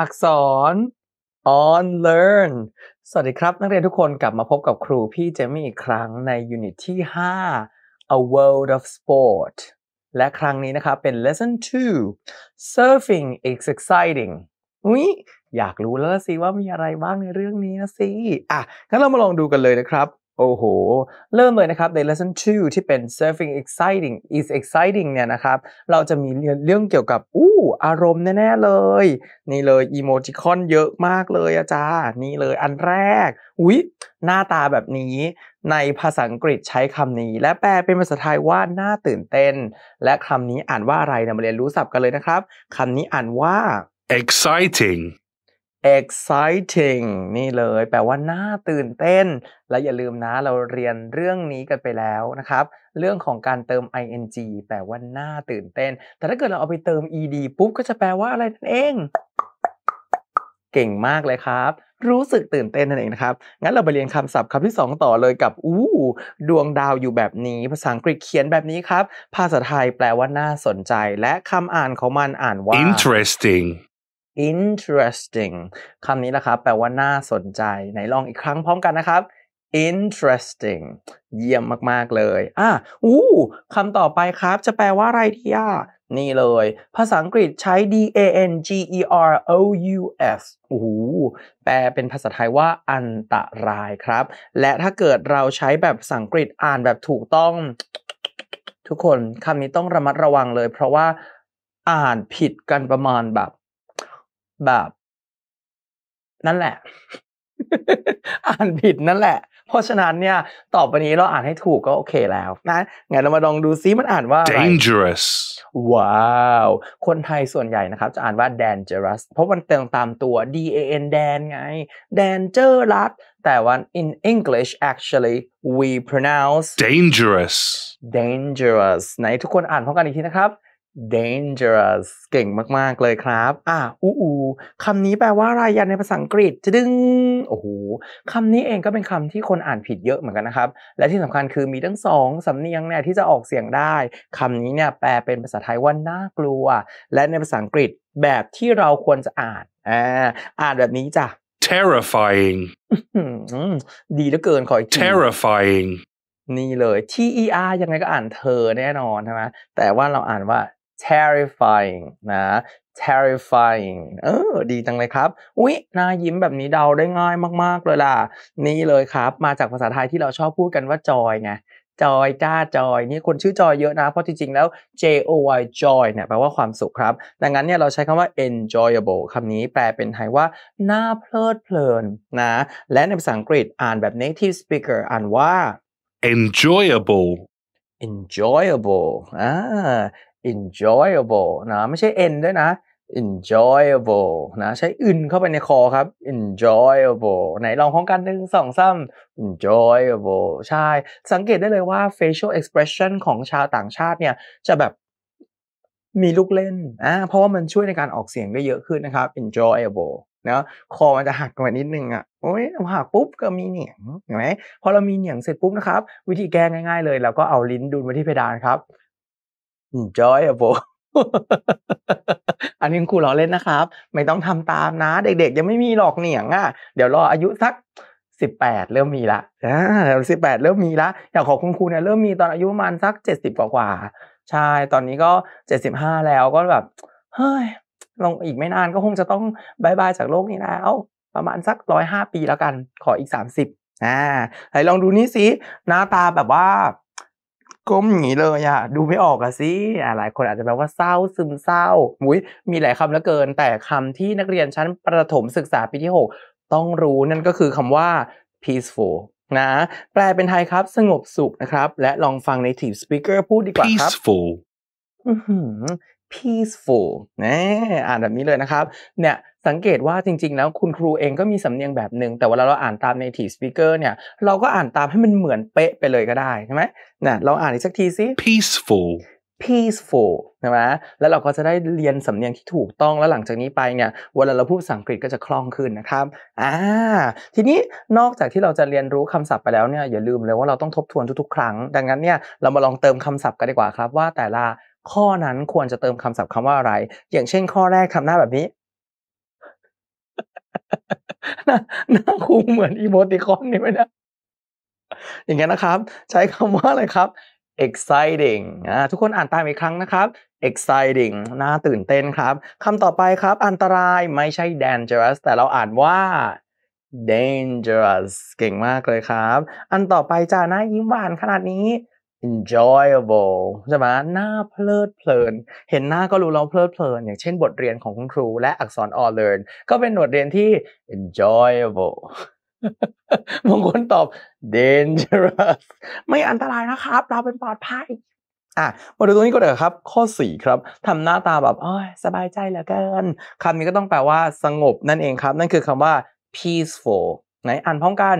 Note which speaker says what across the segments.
Speaker 1: อักษร on learn สวัสดีครับ นักเรียนทุกคนกลับมาพบกับครูพี่เจมี่อีกครั้งในยูนิตที่ 5 a world of sport และครั้งนี้นะครับเป็น lesson 2 surfing is exciting อุ้ยอยากรู้แล้วสิว่ามีอะไรบ้างในเรื่องนี้นะสิอ่ะงั้นเรามาลองดูกันเลยนะครับโอ้โห เริ่มเลยนะครับใน lesson 2ที่เป็น surfing exciting is exciting เนี่ยนะครับ เราจะมีเรื่องเกี่ยวกับ อู้ อารมณ์แน่ๆเลย นี่เลยอีโมจิคอนเยอะมากเลยอาจารย์นี่เลยอันแรก อุ๊ยหน้าตาแบบนี้ ในภาษาอังกฤษใช้คำนี้ และแปลเป็นภาษาไทยว่าหน้าตื่นเต้น และคำนี้อ่านว่าอะไรเนี่ยมาเรียนรู้ศัพท์กันเลยนะครับคำนี้อ่านว่า exciting exciting นี่เลย แปลว่าน่าตื่นเต้น และอย่าลืมนะเราเรียนเรื่องนี้กันไปแล้วนะครับเรื่องของการเติม ing แปลว่าน่าตื่นเต้น แต่ถ้าเกิดเราเอาไปเติม ed ปุ๊บก็จะแปลว่าอะไรนั่นเอง เก่งมากเลยครับ รู้สึกตื่นเต้นนั่นเองนะครับงั้นเราไปเรียนคำศัพท์คำที่2ต่อเลยกับอู้ดวงดาวอยู่แบบนี้ ภาษาอังกฤษเขียนแบบนี้ครับภาษาไทยแปลว่าน่าสนใจ และคำอ่านของมันอ่านว่า interesting interesting คำนี้นะครับ แปลว่าน่าสนใจ ไหนลองอีกครั้งพร้อมกันนะครับ interesting เยี่ยมมากๆเลยอ่ะอู้คำต่อไปครับ จะแปลว่า อะไรทีอ่ะ นี่เลย ภาษาอังกฤษใช้ D A N G E R O U S โอ้โหแปลเป็นภาษาไทยว่า อันตรายครับ และถ้าเกิดเราใช้แบบภาษาอังกฤษอ่านแบบถูกต้อง ทุกคนคำนี้ต้องระมัดระวังเลย เพราะว่า อ่านผิดกันประมาณแบบแบบ นั่นแหละ อ่านผิดนั่นแหละเพราะฉะนั้นเนี่ยตอบไปนี้เราอ่านให้ถูกก็โอเคแล้ว นะงั้นเรามาลองดูซิมันอ่านว่า dangerous ว้าวคนไทยส่วนใหญ่นะครับจะอ่านว่า dangerous เพราะมันเติมตามตัว d a n แดนไง dangerous แต่ว่า in English actually we pronounce dangerous dangerous ไหนทุกคนอ่านพร้อมกันอีกทีนะครับ dangerous เก่งมากๆ เลยครับ อ่าอูอูคำนี้แปลว่าอะไรยันในภาษาอังกฤษจะดึงโอ้โห คำนี้เองก็เป็นคำที่คนอ่านผิดเยอะเหมือนกันนะครับ และที่สำคัญคือมีทั้งสองสำเนียงเนี่ยที่จะออกเสียงได้ คำนี้เนี่ยแปลเป็นภาษาไทยว่าน่ากลัว และในภาษาอังกฤษแบบที่เราควรจะอ่าน อ่า อ่านแบบนี้จ้ะ terrifying ดีเหลือเกินขออีก terrifying นี่เลย T E R ยังไงก็อ่านเธอแน่นอนใช่ไหมแต่ว่าเราอ่านว่า terrifying นะ terrifying เออดีจังเลยครับอุ๊ยหน้ายิ้มแบบนี้เดาได้ง่ายมาก ๆเลยล่ะนี่เลยครับ มาจากภาษาไทยที่เราชอบพูดกันว่าจอยไงจอยจ้าจอยนี่คนชื่อจอยเยอะนะเพราะจริงๆแล้ว J O Y joy เนี่ยแปลว่าความสุขครับดังนั้นเนี่ยเราใช้คำว่า enjoyable คำนี้แปลเป็นไทยว่าน่าเพลิดเพลินนะ และในภาษาอังกฤษอ่านแบบ native speaker อ่านว่า enjoyable enjoyable อ่า enjoyable นะ ไม่ใช่ n ด้วยนะ enjoyable นะ ใช้อึนเข้าไปในคอครับ enjoyable ไหนลองพ้องกันหนึ่งสองสาม enjoyable ใช่ สังเกตได้เลยว่า facial expression ของชาวต่างชาติเนี่ยจะแบบมีลูกเล่น อ่าเพราะว่ามันช่วยในการออกเสียงได้เยอะขึ้นนะครับ enjoyable นะ คอมันจะหักกันิดนึงอ่ะโอ้ยหักปุ๊บก็มีเหนียงเห็นไหมพอเรามีเหนียงเสร็จปุ๊บนะครับ วิธีแก้ง่ายๆเลยเราก็เอาลิ้นดูนไปที่เพดานครับ enjoyable อันนี้ครูลราเล่นนะครับ ไม่ต้องทำตามนะ เด็กๆ ยังไม่มีหลอกเหนียงอ่ะ เดี๋ยวรออายุสักสิบแปดเริ่มมีละ๋ยวสิบแปดเริ่มมีละอย่างของคุณครูเนี่ยเริ่มมีตอนอายุประมาณสักเจ็ดสิบกว่าใช่ ตอนนี้ก็เจ็ดสิบห้าแล้วก็แบบเฮ้ย ลงอีกไม่นานก็คงจะต้องบายบายจากโลกนี้แล้วประมาณสักร้อยห้าปีแล้วกัน ขออีกสามสิบอ่าไหนลองดูนี่สิหน้าตาแบบว่าก้มอย่างนี้เลยอ่ะ ดูไม่ออกอะสิอ่ะหลายคนอาจจะแปลว่าเศร้าซึมเศร้ามุ้ยมีหลายคำเหลือเกิน แต่คำที่นักเรียนชั้นประถมศึกษาปีที่ 6 ต้องรู้นั่นก็คือคำว่า peaceful นะ แปลเป็นไทยครับสงบสุขนะครับ และลองฟัง native speaker พูดดีกว่าครับ peaceful peaceful นะอ่านแบบนี้เลยนะครับ เนี่ย สังเกตว่าจริง ๆ แล้วคุณครูเองก็มีสำเนียงแบบหนึ่งแต่เวลาเราอ่านตาม native speaker เนี่ย เราก็อ่านตามให้มันเหมือนเป๊ะไปเลยก็ได้ใช่ไหมเนี่ยเราอ่านอีกสักทีสิ peaceful peaceful ใช่ไหมแล้วเราก็จะได้เรียนสำเนียงที่ถูกต้องแล้วหลังจากนี้ไปเนี่ยเวลาเราพูดภาษาอังกฤษก็จะคล่องขึ้นนะครับ อ่า ทีนี้นอกจากที่เราจะเรียนรู้คำศัพท์ไปแล้วเนี่ย อย่าลืมเลยว่าเราต้องทบทวนทุกๆครั้ง ดังนั้นเนี่ยเรามาลองเติมคำศัพท์กันดีกว่าครับ ว่า แต่ละข้อนั้นควรจะเติมคำศัพท์คำว่าอะไร อย่างเช่น ข้อแรกทำหน้าแบบนี้ หน้าหน้าครูเหมือนอีโมติคอนนี่ไหมนะ อย่างเงี้ยนะครับ ใช้คำว่าอะไรครับ exciting อ่าทุกคนอ่านตามอีกครั้งนะครับ exciting น่าตื่นเต้นครับคำต่อไปครับ อันตรายไม่ใช่ dangerous แต่เราอ่านว่า dangerous เก่งมากเลยครับ อันต่อไปจ้าหน้ายิ้มหวานขนาดนี้ enjoyable ใช่ไหมหน้าเพลิดเพลิน เห็นหน้าก็รู้แล้วเพลิดเพลิน อย่างเช่นบทเรียนของคุณครูและอักษร all learn ก็เป็นบทเรียนที่ enjoyable บางคนตอบ dangerous ไม่อันตรายนะครับ เราเป็นปลอดภัย อ่ะมาดูตรงนี้ก็ถดะครับ ข้อ4ครับทำหน้าตาแบบอสบายใจเหลือเกินคำนี้ก็ต้องแปลว่าสงบนั่นเองครับ นั่นคือคำว่า peaceful ไหนอ่านพร้อมกัน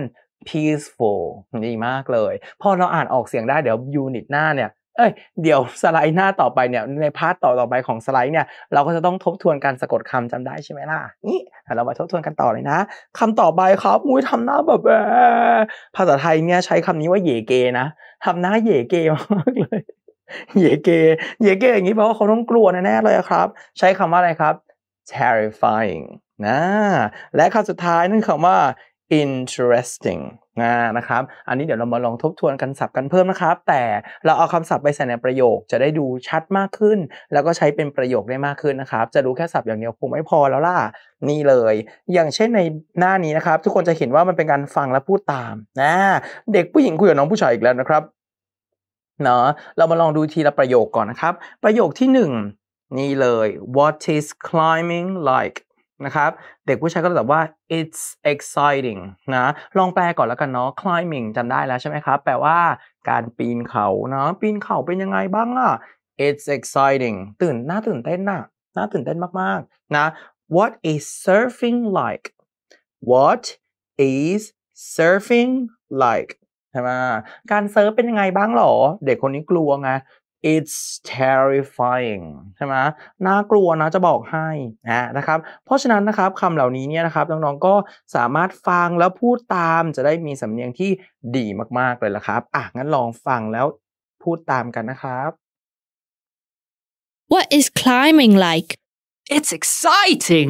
Speaker 1: peaceful ดีมากเลยพอเราอ่านออกเสียงได้เดี๋ยวยูนิตหน้าเนี่ย เอ้ย เดี๋ยวสไลด์หน้าต่อไปเนี่ย ในพาร์ทต่อต่อไปของสไลด์เนี่ย เราก็จะต้องทบทวนการสะกดคำจำได้ใช่ไหมล่ะนี่ เรามาทบทวนกันต่อเลยนะคำต่อไปครับมุ้ยทำหน้าแบบภาษาไทยเนี่ย ใช้คำนี้ว่าเยเกนะทำหน้าเยเกมากเลยเยเกเยเกอย่างนี้ราะว่าเขาต้องกลัวแน่เลยครับ ใช้คำว่าอะไรครับ terrifying นะ และคำสุดท้ายนั่นคำว่า interesting นะครับ อันนี้เดี๋ยวเรามาลองทบทวนกันสับกันเพิ่มนะครับ แต่เราเอาคำศัพท์ไปใส่ในประโยคจะได้ดูชัดมากขึ้น แล้วก็ใช้เป็นประโยคได้มากขึ้นนะครับ จะรู้แค่ศัพท์อย่างเดียวคงไม่พอแล้วล่ะ นี่เลย อย่างเช่นในหน้านี้นะครับ ทุกคนจะเห็นว่ามันเป็นการฟังและพูดตามนะ เด็กผู้หญิงคุยกับน้องผู้ชายอีกแล้วนะครับ เนาะ เรามาลองดูทีละประโยคก่อนนะครับ ประโยคที่1นี่เลย what is climbing like นะครับเด็กผู้ชายก็ตอบว่า it's exciting นะลองแปลก่อนแล้วกันเนาะ climbing จำได้แล้วใช่ไหมครับ แปลว่า การปีนเขาเนาะปีนเขาเป็นยังไงบ้างอ่ะ it's exciting ตื่น น่าตื่นเต้นน่ะน่าตื่นเต้นมากๆนะ what is surfing like what is surfing like ใช่ไหมการเซิร์ฟเป็นยังไงบ้างหรอ เด็กคนนี้กลัวไง it's terrifying ใช่ไหมน่ากลัวนะจะบอกให้นะนะครับ เพราะฉะนั้นนะครับคำเหล่านี้เนี่ยนะครับน้องๆก็สามารถฟังแล้วพูดตาม จะได้มีสำเนียงที่ดีมากๆเลยละครับอ่ะงั้นลองฟังแล้วพูดตามกันนะครับ What is climbing like? It's exciting.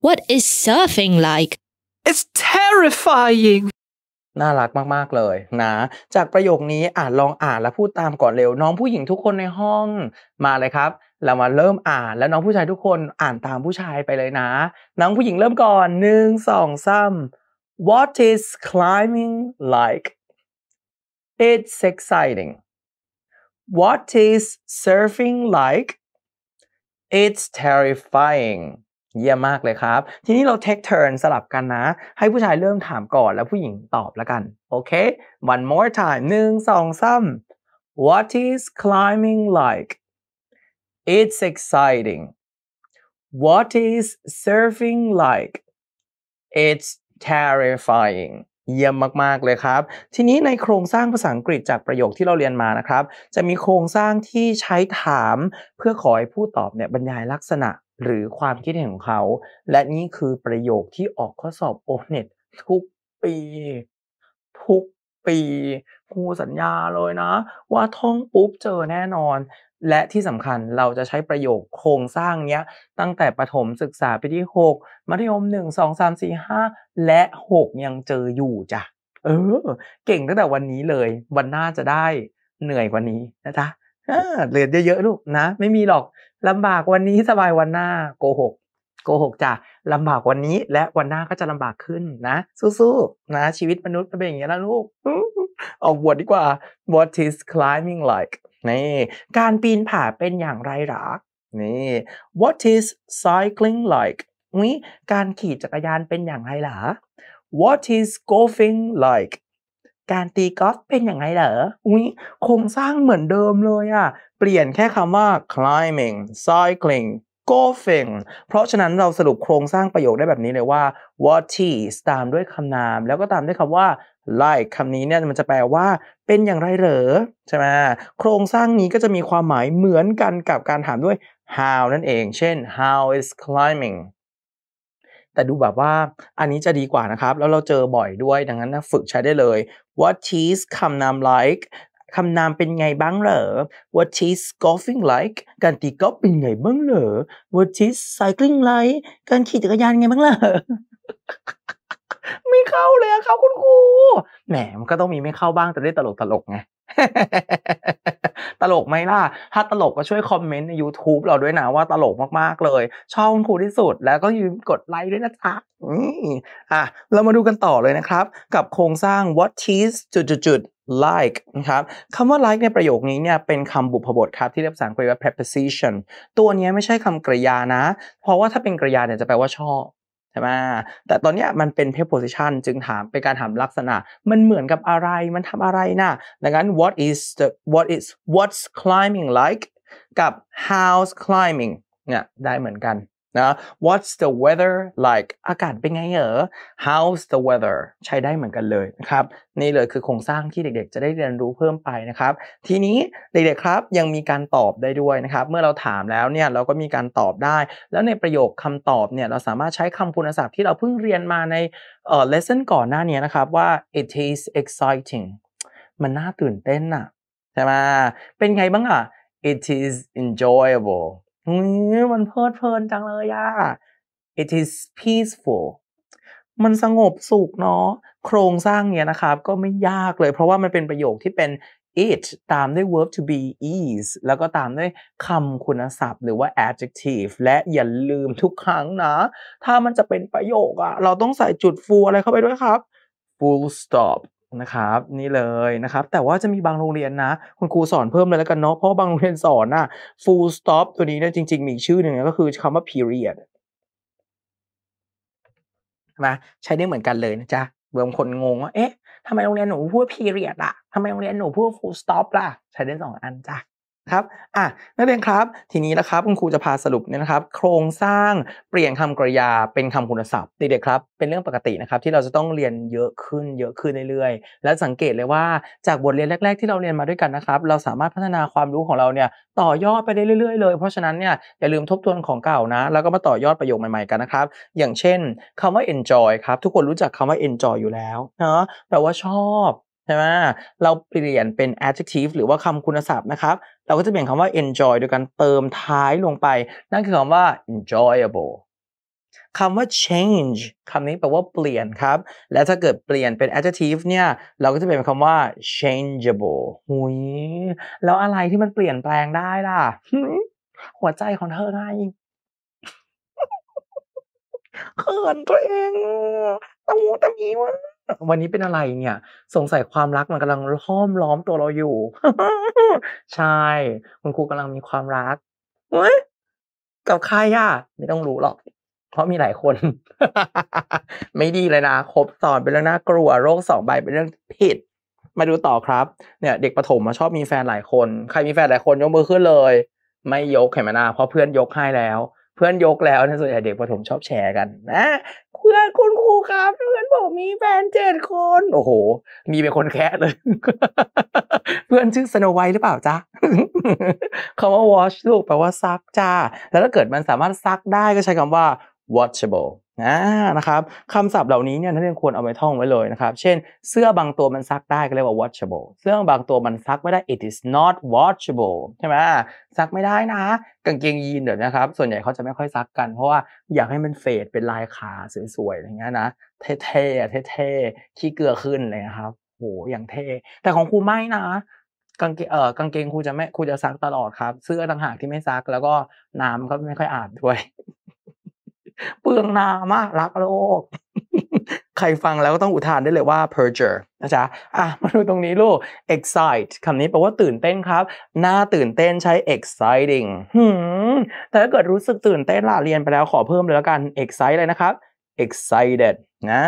Speaker 1: What is surfing like? It's terrifying. น่ารักมากๆเลยนะ จากประโยคนี้อ่านลองอ่านแล้วพูดตามก่อนเร็ว น้องผู้หญิงทุกคนในห้องมาเลยครับ เรามาเริ่มอ่านแล้วน้องผู้ชายทุกคนอ่านตามผู้ชายไปเลยนะ น้องผู้หญิงเริ่มก่อนหนึ่งสองสาม What is climbing like? It's exciting. What is surfing like? It's terrifying. เยี่ยมมากเลยครับ ทีนี้เราเทคเทิร์นสลับกันนะ ให้ผู้ชายเริ่มถามก่อนแล้วผู้หญิงตอบแล้วกัน โอเค one more time หนึ่งสองสาม what is climbing like it's exciting what is surfing like it's terrifying เยี่ยมมากๆเลยครับ ทีนี้ในโครงสร้างภาษาอังกฤษจากประโยคที่เราเรียนมานะครับ จะมีโครงสร้างที่ใช้ถามเพื่อขอให้ผู้ตอบเนี่ยบรรยายลักษณะหรือความคิดเห็นของเขา และนี่คือประโยคที่ออกข้อสอบโอเน็ตทุกปี ทุกปีครูสัญญาเลยนะ ว่าท่องปุ๊บเจอแน่นอน และที่สำคัญเราจะใช้ประโยคโครงสร้างเนี้ย ตั้งแต่ประถมศึกษาปีที่ 6มัธยม 1 2 3 4 5 และ 6 ยังเจออยู่จ้ะเออ เก่งตั้งแต่วันนี้เลย วันหน้าจะได้เหนื่อยกว่านี้นะจ๊ะเหลือเยอะๆ ลูกนะ ไม่มีหรอกลำบากวันนี้สบายวันหน้าโกหกโกหกจ้ะลำบากวันนี้ และวันหน้าก็จะลำบากขึ้นนะ สู้ๆนะ ชีวิตมนุษย์เป็นอย่างนี้แล้วลูกออกบวดดีกว่า What is climbing like นี่ การปีนผาเป็นอย่างไรหรอนี่ What is cycling like นี่การขี่จักรยานเป็นอย่างไรหรอ What is golfing like การตีกอล์ฟเป็นอย่างไรเหรอ อุ้ย โครงสร้างเหมือนเดิมเลยอะเปลี่ยนแค่คำว่า climbing cycling golfing เพราะฉะนั้นเราสรุปโครงสร้างประโยคได้แบบนี้เลยว่า what is ตามด้วยคำนาม แล้วก็ตามด้วยคำว่า like คำนี้เนี่ยมันจะแปลว่าเป็นอย่างไรเหรอ ใช่ไหม โครงสร้างนี้ก็จะมีความหมายเหมือนกันกับการถามด้วย how นั่นเอง เช่น how is climbing แต่ดูแบบว่าอันนี้จะดีกว่านะครับ แล้วเราเจอบ่อยด้วย ดังนั้นฝึกใช้ได้เลย what is คำนาม like คำนามเป็นไงบ้างเหรอ what is golfing like การตีกอล์ฟเป็นไงบ้างเหรอ what is cycling like การขี่จักรยานไงบ้างเหรอ ไม่เข้าเลยอะครับคุณครู แหมมันก็ต้องมีไม่เข้าบ้างจะได้ตลกตลกไงตลกไหมล่ะ ถ้าตลกก็ช่วยคอมเมนต์ใน YouTube เราด้วยนะว่าตลกมาก ๆ เลยชอบคุณครูที่สุด แล้วก็ยืมกดไลค์ด้วยนะจ๊ะอ่ะ เรามาดูกันต่อเลยนะครับ กับโครงสร้าง what is จุดๆ like นะครับคำว่า like ในประโยคนี้เนี่ยเป็นคำบุพบทครับที่เรียกภาษาอังกฤษว่า preposition ตัวนี้ไม่ใช่คำกริยานะ เพราะว่าถ้าเป็นกริยาเนี่ยจะแปลว่าชอบช่ไหม แต่ตอนนี้มันเป็น p พ p โพ i t i o n จึงถาม เป็นการถามลักษณะ มันเหมือนกับอะไร มันทำอะไรนะดังนั้น what is the what is what's climbing like กับ how's climbing เนี่ยได้เหมือนกันนะ What's the weather like อากาศเป็นไงเหรอ How's the weather ใช้ได้เหมือนกันเลยนะครับนี่เลยคือโครงสร้างที่เด็กๆ จะได้เรียนรู้เพิ่มไปนะครับทีนี้เด็กๆครับ ยังมีการตอบได้ด้วยนะครับเมื่อเราถามแล้วเนี่ยเราก็มีการตอบได้ แล้วในประโยคคำตอบเนี่ยเราสามารถใช้คำคุณศัพท์ที่เราเพิ่งเรียนมาในเอ่อ lesson ก่อนหน้านี้นะครับว่า it is exciting มันน่าตื่นเต้นอะใช่ไหมเป็นไงบ้างอะ it is enjoyable มันเพลิดเพลินจังเลยอะ it is peaceful มันสงบสุขเนาะโครงสร้างเนี่ยนะครับ ก็ไม่ยากเลยเพราะว่ามันเป็นประโยคที่เป็น it ตามด้วย verb to be is แล้วก็ตามด้วยคำคุณศัพท์ หรือว่า adjective และอย่าลืมทุกครั้งนะ ถ้ามันจะเป็นประโยคอะเราต้องใส่จุด full อะไรเข้าไปด้วยครับ full stop นะครับนี่เลยนะครับแต่ว่าจะมีบางโรงเรียนนะ คุณครูสอนเพิ่มเลยแล้วกันเนาะเพราะบางโรงเรียนสอนน่ะ full stop ตัวนี้เนี่ยจริง ๆ มีชื่อหนึ่งก็คือคาว่า period มะใช้ได้เหมือนกันเลยนะจ๊ะบางคนงงว่าเอ๊ะทำไมโรงเรียนหนูพูด period อะทำไมโรงเรียนหนูพูด full stop ล่ะ ใช้ได้สองอันจ้ะครับอ่ะนักเรียนครับทีนี้นะครับคุณครูจะพาสรุปเนี่ยนะครับ โครงสร้างเปลี่ยนคำกริยาเป็นคำคุณศัพท์เด็กๆครับ เป็นเรื่องปกตินะครับที่เราจะต้องเรียนเยอะขึ้นเยอะขึ้นเรื่อยๆ และสังเกตเลยว่าจากบทเรียนแรก ๆ ที่เราเรียนมาด้วยกันนะครับ เราสามารถพัฒนาความรู้ของเราเนี่ยต่อยอดไปได้เรื่อยๆเลยเพราะฉะนั้นเนี่ยอย่าลืมทบทวนของเก่านะแล้วก็มาต่อยอดประโยคใหม่ๆกันนะครับ อย่างเช่น คำว่า enjoy ครับทุกคนรู้จักคำว่า enjoy อยู่แล้วเนาะแปลว่าชอบใช่ไหมเราเปลี่ยนเป็น adjective หรือว่าคำคุณศัพท์นะครับ เราก็จะเปลี่ยนคำว่า enjoy โดยการเติมท้ายลงไป นั่นคือคำว่า enjoyable คำว่า change คำนี้แปลว่าเปลี่ยนครับ และถ้าเกิดเปลี่ยนเป็น adjective เนี่ย เราก็จะเปลี่ยนเป็นคำว่า changeable หุยแล้วอะไรที่มันเปลี่ยนแปลงได้ล่ะ หัวใจของเธอไงเขินตัวเองตะมูตะมีวะวันนี้เป็นอะไรเนี่ย สงสัยความรักมันกำลังห้อมล้อมตัวเราอยู่ใช่คุณครูกำลังมีความรักเฮ้ยกับใครอ่ะไม่ต้องรู้หรอก เพราะมีหลายคน ไม่ดีเลยนะครบสอนไปแล้วน่ากลัวโรคสองใบเป็นเรื่องผิด มาดูต่อครับ เนี่ย เด็กประถมมาชอบมีแฟนหลายคน ใครมีแฟนหลายคนยกมือขึ้นเลยไม่ยกเห็นไหมนะเพราะเพื่อนยกให้แล้ว เพื่อนยกแล้วในส่วนใหญ่เด็กประถมชอบแชร์กันนะพื่อนคุณครูครับ เพื่อนผมมีแฟนเจ็ดคน โอ้โห มีเป็นคนแคะเลย เพื่อนชื่อสโนไวหรือเปล่าจ๊ะคำว่า wash ลูก แปลว่าซักจ้า แล้วถ้าเกิดมันสามารถซักได้ก็ใช้คำว่า w a s h a b l e นะนะครับคำศัพท์เหล่านี้เนี่ยนักเรียนควรเอาไปท่องไว้เลยนะครับ เช่น เสื้อบางตัวมันซักได้ก็เรียกว่า washable เสื้อบางตัวมันซักไม่ได้ it is not washable ใช่ไหมซักไม่ได้นะกางเกงยีนเดี๋ยวนะครับส่วนใหญ่เขาจะไม่ค่อยซักกัน เพราะว่า อยากให้มันเฟดเป็นลายขาสวยๆอย่างเงี้ยนะเท่ๆเท่ๆ ขี้เกลือขึ้นเลยนะครับ โหอย่างเท่แต่ของครูไม่นะ กางเกงเออกางเกงครูจะไม่ครูจะซักตลอดครับเสื้อต่างหากที่ไม่ซักแล้วก็น้ำก็ไม่ค่อยอาบด้วยเปลืองนามากรักโลก ใครฟังแล้วก็ต้องอุทานได้เลยว่า perjure นะจ๊ะ อ่ะ มาดูตรงนี้ลูก excite คำนี้แปลว่าตื่นเต้นครับ น่าตื่นเต้นใช้ exciting หืมแต่ถ้าเกิดรู้สึกตื่นเต้นล่ะเรียนไปแล้วขอเพิ่มเลยแล้วกัน excite เลยนะครับ excited นะ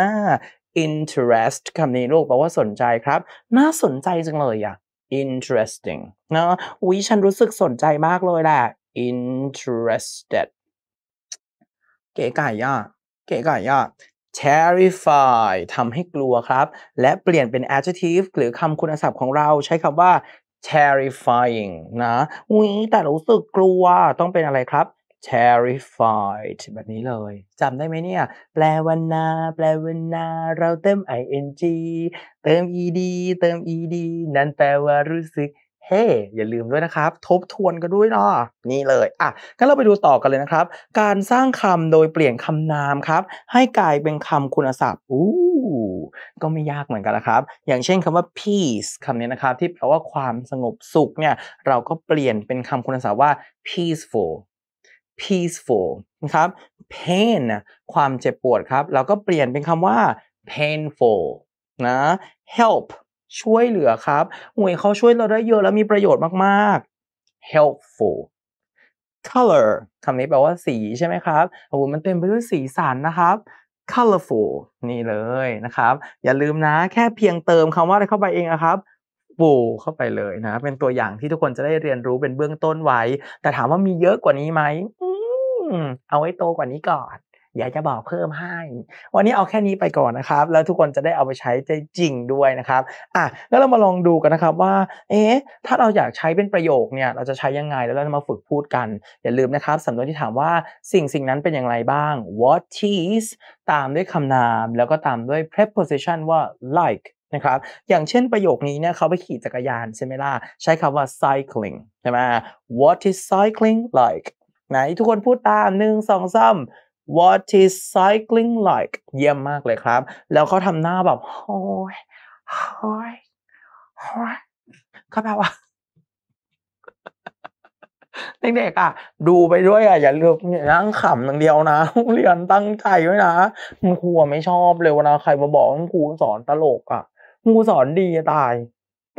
Speaker 1: interest คำนี้ลูกแปลว่าสนใจครับ น่าสนใจจังเลยอะ interesting นะวิฉันรู้สึกสนใจมากเลยแหละ interested เก๋ไก่ย่าเก๋ไก่ย่า terrify ทำให้กลัวครับ และเปลี่ยนเป็น adjective หรือคำคุณศัพท์ของเราใช้คำว่า terrifying นะอุ้ยแต่รู้สึกกลัวต้องเป็นอะไรครับ terrified แบบนี้เลยจำได้ไหมเนี่ยแปลวันนา แปลวันนา เราเติม ing เติม ed เติม ed นั่นแปลว่ารู้สึกเฮ้ hey, อย่าลืมด้วยนะครับทบทวนกันด้วยเนาะนี่เลยอ่ะงั้นเราไปดูต่อกันเลยนะครับ การสร้างคำโดยเปลี่ยนคำนามครับให้กลายเป็นคำคุณศัพท์อู้ก็ไม่ยากเหมือนกันนะครับอย่างเช่นคำว่า peace คำนี้นะครับ ที่แปลว่าความสงบสุขเนี่ยเราก็เปลี่ยนเป็นคำคุณศัพท์ว่า peaceful peaceful นะครับ pain ความเจ็บปวดครับเราก็เปลี่ยนเป็นคำว่า painful นะ help ช่วยเหลือครับ หน่วยเขาช่วยเราได้เยอะ แล้วมีประโยชน์มากๆ helpful color คำนี้แปลว่าสีใช่ไหมครับโอ้โหมันเต็มไปด้วยสีสันนะครับ colorful นี่เลยนะครับ อย่าลืมนะ แค่เพียงเติมคำว่าอะไรเข้าไปเองนะครับโ u เข้าไปเลยนะ เป็นตัวอย่างที่ทุกคนจะได้เรียนรู้เป็นเบื้องต้นไว้ แต่ถามว่ามีเยอะกว่านี้ไหม เอาไว้โตกว่านี้ก่อนอยากจะบอกเพิ่มให้ วันนี้เอาแค่นี้ไปก่อนนะครับ แล้วทุกคนจะได้เอาไปใช้ได้จริงด้วยนะครับอ่ะแล้วเรามาลองดูกันนะครับว่าเอ๊ะถ้าเราอยากใช้เป็นประโยคเนี่ย เราจะใช้ยังไงแล้วเรามาฝึกพูดกัน อย่าลืมนะครับสำนวนที่ถามว่าสิ่งสิ่งนั้นเป็นอย่างไรบ้าง what is ตามด้วยคำนามแล้วก็ตามด้วย preposition ว่า like นะครับอย่างเช่นประโยคนี้เนี่ยเขาไปขี่จักรยานใช่ไหมล่ะใช้คำว่า cycling ใช่ไหม what is cycling like ไหนทุกคนพูดตามหนึ่งสองสาม What is cycling like เยี่ยมมากเลยครับ แล้วเขาทำหน้าแบบโฮ้ยโอ้ยโอ้ยก็แปลว่า เด็กๆอ่ะ ดูไปด้วย อ่ะ อย่าเลือกนั่งขำอย่างเดียวนะ เรียนตั้งใจไว้นะคุณครูไม่ชอบเลยเวลาใครมาบอกคุณครูสอนตลกอ่ะคึงครูสอนดีจะตาย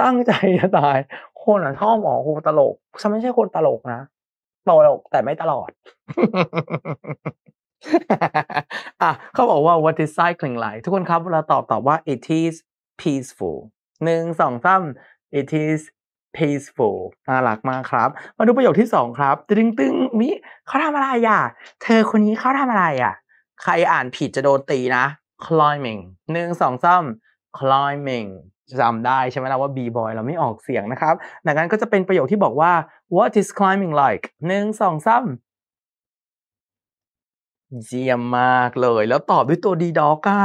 Speaker 1: ตั้งใจจะตาย คนอ่ะชอบหมอครูตลก ฉันไม่ใช่คนตลกนะ ตลกแต่ไม่ตลอดอะเขาบอกว่า what is cycling like ทุกคนครับเวลาตอบตอบว่า it is peaceful หนึ่งสองสาม it is peaceful น่ารักมากครับ มาดูประโยคที่สองครับ ตึงตึงมิ เขาทำอะไรอ่ะ เธอคนนี้เขาทำอะไรอ่ะ ใครอ่านผิดจะโดนตีนะ climbing หนึ่งสองสาม climbing จำได้ใช่ไหมล่ะว่า b boy เราไม่ออกเสียงนะครับ ดังนั้นก็จะเป็นประโยคที่บอกว่า what is climbing like หนึ่งสองสามเยี่ยมมากเลย แล้วตอบด้วยตัวดีด็อกอะ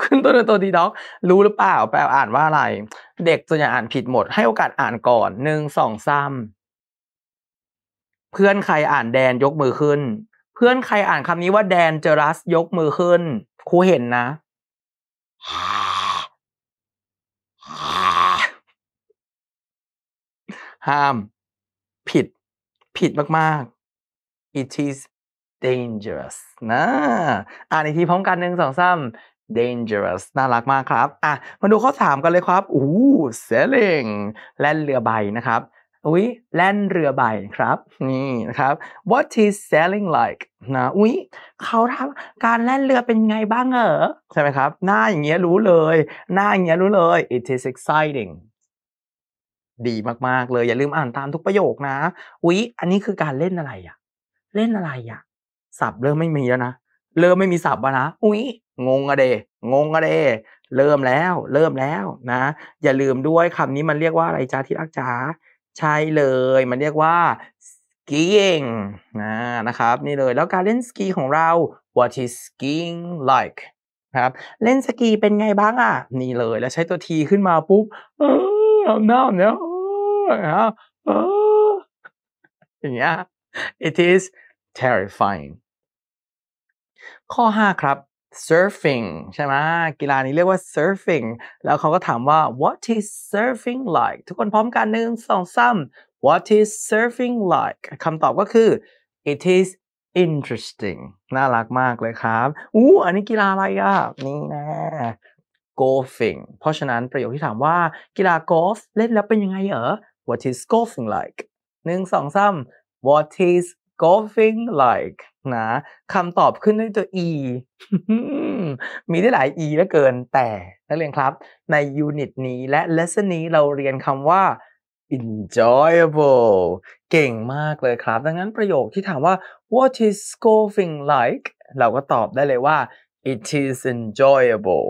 Speaker 1: ขึ้นต้นด้วยตัวดีด็อก รู้หรือเปล่า แปลอ่านว่าอะไร เด็กส่วนใหญ่อ่านผิดหมดให้โอกาสอ่านก่อน หนึ่งสองสามเพื่อนใครอ่านแดนยกมือขึ้น เพื่อนใครอ่านคำนี้ว่าแดนเจอรัสยกมือขึ้นครูเห็นนะ ห้าม ผิด ผิดมาก ๆ it is dangerous นะอ่านอีกทีพร้อมกันหนึ่งสองสาม dangerous น่ารักมากครับ อ่ะมาดูข้อามกันเลยครับ อู้ sailing แล่นเรือใบนะครับ อุ้ยแล่นเรือใบครับ นี่นะครับ what is sailing like นะ อุ้ยเขาทำการแล่นเรือเป็นไงบ้างเหรอใช่ไหมครับ หน้าอย่างเงี้ยรู้เลย หน้าอย่างเงี้ยรู้เลย it is exciting ดีมากๆ เลย อย่าลืมอ่านตามทุกประโยคนะ อุ๊ย อันนี้คือการเล่นอะไรอะ เล่นอะไรอะสับเริ่มไม่มีแล้วนะเริ่มไม่มีสับแล้วนะอุ้ยงงอะเดงงอะเดเริ่มแล้ว เริ่มแล้วนะ อย่าลืมด้วยคำนี้มันเรียกว่าอะไรจ้าที่รักจ๋าใช่เลยมันเรียกว่าสกี i นะนะครับ นี่เลยแล้วการเล่นสกีของเรา what is skiing like ครับ เล่นสกีเป็นไงบ้างอ่ะนี่เลย แล้วใช้ตัวทีขึ้นมาปุ๊บเออเอาหน้าเนี้ยอย่างเงี้ย it is terrifying ข้อ 5 ครับ surfing ใช่ไหมกีฬานี้เรียกว่า surfing แล้วเขาก็ถามว่า what is surfing like ทุกคนพร้อมกันหนึ่งสองสาม what is surfing like คำตอบก็คือ it is interesting น่ารักมากเลยครับ อู้อันนี้กีฬาอะไรอ่ะ นี่นะ golfing เพราะฉะนั้นประโยคที่ถามว่ากีฬากอล์ฟเล่นแล้วเป็นยังไงเหรอ what is golfing like หนึ่งสองสาม what is golfing like นะคำตอบขึ้นด้วยตัว e มีได้หลาย e แล้วเกินแต่นักเรียนครับ ในยูนิตนี้และ lesson นี้เราเรียนคำว่า enjoyable เก่งมากเลยครับดังนั้นประโยคที่ถามว่า what is golfing like เราก็ตอบได้เลยว่า It is enjoyable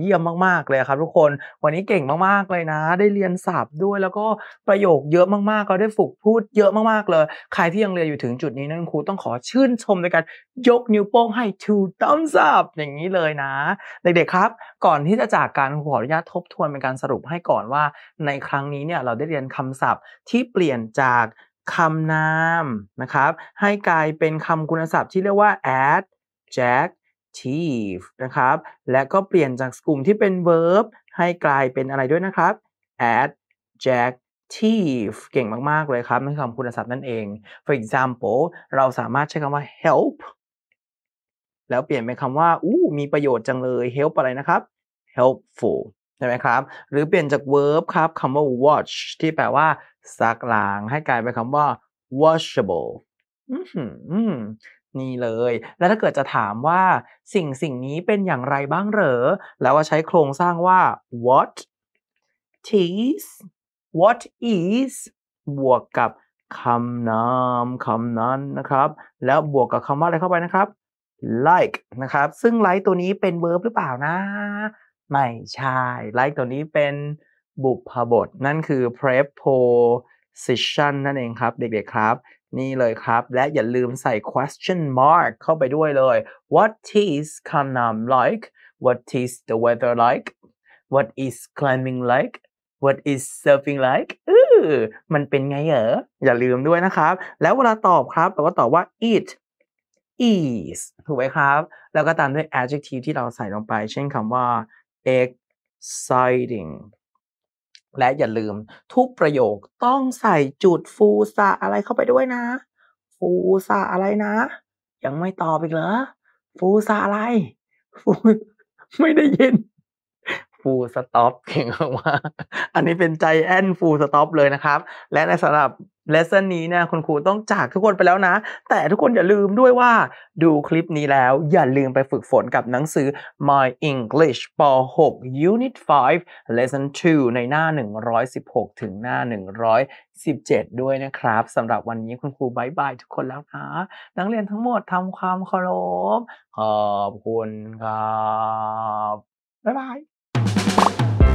Speaker 1: เยี่ยมมาก ๆ เลยครับ ทุกคน วันนี้เก่งมาก ๆ เลยนะ ได้เรียนศัพท์ด้วย แล้วก็ประโยคเยอะมากๆ เราได้ฝึกพูดเยอะมาก ๆ เลย ใครที่ยังเรียนอยู่ถึงจุดนี้นั่นครูต้องขอชื่นชมในการยกนิ้วโป้งให้ two thumbs up อย่างนี้เลยนะ เด็ก ๆ ครับ ก่อนที่จะจากการขออนุญาตทบทวนเป็นการสรุปให้ก่อนว่า ในครั้งนี้เนี่ยเราได้เรียนคำศัพท์ที่เปลี่ยนจากคำนามนะครับ ให้กลายเป็นคำคุณศัพท์ที่เรียกว่า add jack active นะครับ และก็เปลี่ยนจากกลุ่มที่เป็น verb ให้กลายเป็นอะไรด้วยนะครับ adjective เก่งมาก ๆ เลยครับนั่นคคำคุณศัพท์นั่นเอง for example เราสามารถใช้คำว่า help แล้วเปลี่ยนเป็นคำว่า อู้ มีประโยชน์จังเลย help อะไรนะครับ helpful ใช่ไหมครับ หรือเปลี่ยนจาก verb ครับคำว่า watch ที่แปลว่าซักล้างให้กลายเป็นคำว่า washable นี่เลย แล้วถ้าเกิดจะถามว่าสิ่งสิ่งนี้เป็นอย่างไรบ้างเหรอ แล้วใช้โครงสร้างว่า what is what is บวกกับคำนามคำนั้นนะครับ แล้วบวกกับคำว่าอะไรเข้าไปนะครับ like นะครับ ซึ่ง like ตัวนี้เป็นเวิร์บหรือเปล่านะ ไม่ใช่ like ตัวนี้เป็นบุพบท นั่นคือ preposition นั่นเองครับเด็กๆครับนี่เลยครับ และอย่าลืมใส่ question mark เข้าไปด้วยเลย what is คำนาม like what is the weather like what is climbing like what is surfing like อือมันเป็นไงเหรอ อย่าลืมด้วยนะครับ แล้วเวลาตอบครับเราก็ตอบว่า it is ถูกไหมครับ แล้วก็ตามด้วย adjective ที่เราใส่ลงไป เช่นคำว่า exciting และอย่าลืมทุกประโยคต้องใส่จุดฟูซาอะไรเข้าไปด้วยนะ ฟูซาอะไรนะ ยังไม่ตอบอีกเหรอ ฟูซาอะไรฟูไม่ได้ยินฟูลสต็อปเก่งมากอันนี้เป็นใจแอนฟูลสต็อปเลยนะครับ และในสำหรับเลสเซนนี้เนี่ยคุณครูต้องจากทุกคนไปแล้วนะ แต่ทุกคนอย่าลืมด้วยว่าดูคลิปนี้แล้วอย่าลืมไปฝึกฝนกับหนังสือ My English ป .6 Unit 5 Lesson 2 ในหน้า 116 ถึงหน้า 117 ด้วยนะครับสำหรับวันนี้คุณครูบายบายทุกคนแล้วนะ นักเรียนทั้งหมดทำความเคารพขอบคุณครับบ๊ายบาย